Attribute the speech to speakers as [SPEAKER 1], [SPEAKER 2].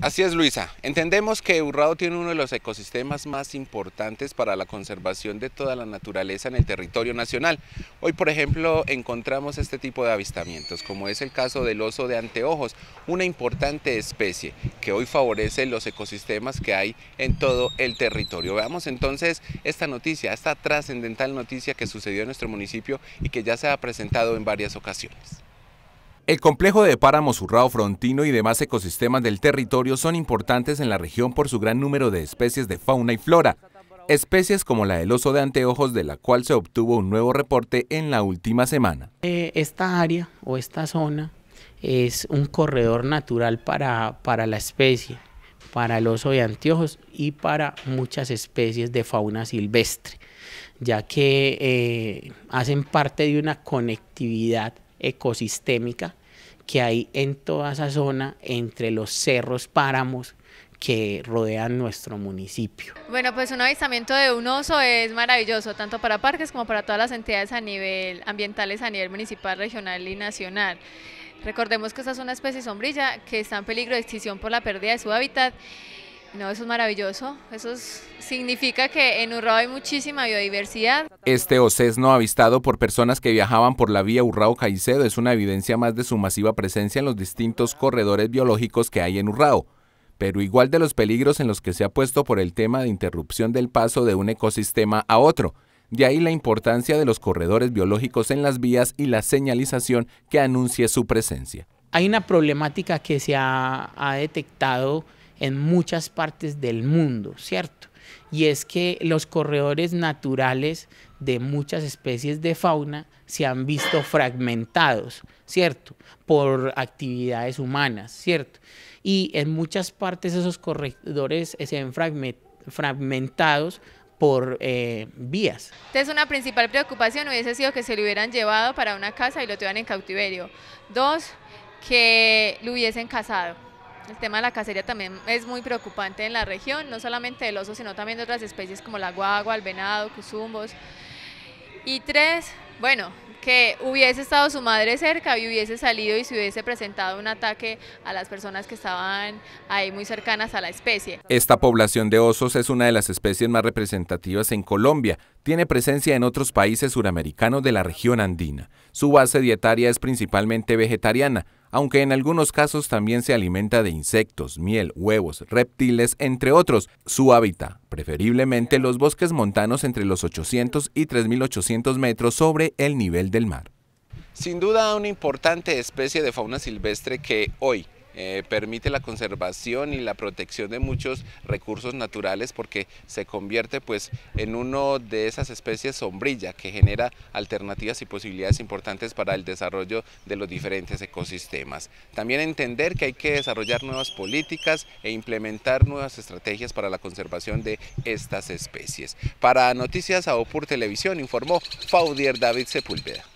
[SPEAKER 1] Así es, Luisa. Entendemos que Urrao tiene uno de los ecosistemas más importantes para la conservación de toda la naturaleza en el territorio nacional. Hoy, por ejemplo, encontramos este tipo de avistamientos, como es el caso del oso de anteojos, una importante especie que hoy favorece los ecosistemas que hay en todo el territorio. Veamos entonces esta noticia, esta trascendental noticia que sucedió en nuestro municipio y que ya se ha presentado en varias ocasiones. El complejo de páramo surrao frontino y demás ecosistemas del territorio son importantes en la región por su gran número de especies de fauna y flora, especies como la del oso de anteojos de la cual se obtuvo un nuevo reporte en la última semana.
[SPEAKER 2] Eh, esta área o esta zona es un corredor natural para, la especie, para el oso de anteojos y para muchas especies de fauna silvestre, ya que eh, hacen parte de una conectividad ecosistémica que hay en toda esa zona entre los cerros páramos que rodean nuestro municipio.
[SPEAKER 3] Bueno, pues un avistamiento de un oso es maravilloso, tanto para parques como para todas las entidades a nivel ambientales, a nivel municipal, regional y nacional. Recordemos que esta es una especie sombrilla que está en peligro de extinción por la pérdida de su hábitat. No, eso es maravilloso. Eso significa que en Urroa hay muchísima biodiversidad
[SPEAKER 1] este ocesno avistado por personas que viajaban por la vía Urrao Caicedo es una evidencia más de su masiva presencia en los distintos corredores biológicos que hay en Urrao, pero igual de los peligros en los que se ha puesto por el tema de interrupción del paso de un ecosistema a otro. De ahí la importancia de los corredores biológicos en las vías y la señalización que anuncie su presencia.
[SPEAKER 2] Hay una problemática que se ha detectado en muchas partes del mundo, ¿cierto? Y es que los corredores naturales de muchas especies de fauna se han visto fragmentados, ¿cierto? Por actividades humanas, ¿cierto? Y en muchas partes esos corredores se ven fragmentados por eh, vías.
[SPEAKER 3] Entonces una principal preocupación hubiese sido que se lo hubieran llevado para una casa y lo tuvieran en cautiverio. Dos, que lo hubiesen casado. El tema de la cacería también es muy preocupante en la región, no solamente del oso, sino también de otras especies como la guagua, el venado, cuzumbos. Y tres, bueno, que hubiese estado su madre cerca y hubiese salido y se hubiese presentado un ataque a las personas que estaban ahí muy cercanas a la especie.
[SPEAKER 1] Esta población de osos es una de las especies más representativas en Colombia. Tiene presencia en otros países suramericanos de la región andina. Su base dietaria es principalmente vegetariana, aunque en algunos casos también se alimenta de insectos, miel, huevos, reptiles, entre otros. Su hábitat, preferiblemente los bosques montanos entre los 800 y 3800 metros sobre el nivel del mar. Sin duda una importante especie de fauna silvestre que hoy eh, permite la conservación y la protección de muchos recursos naturales porque se convierte pues en uno de esas especies sombrilla que genera alternativas y posibilidades importantes para el desarrollo de los diferentes ecosistemas. También entender que hay que desarrollar nuevas políticas e implementar nuevas estrategias para la conservación de estas especies. Para Noticias Aopur Televisión informó Faudier David Sepúlveda.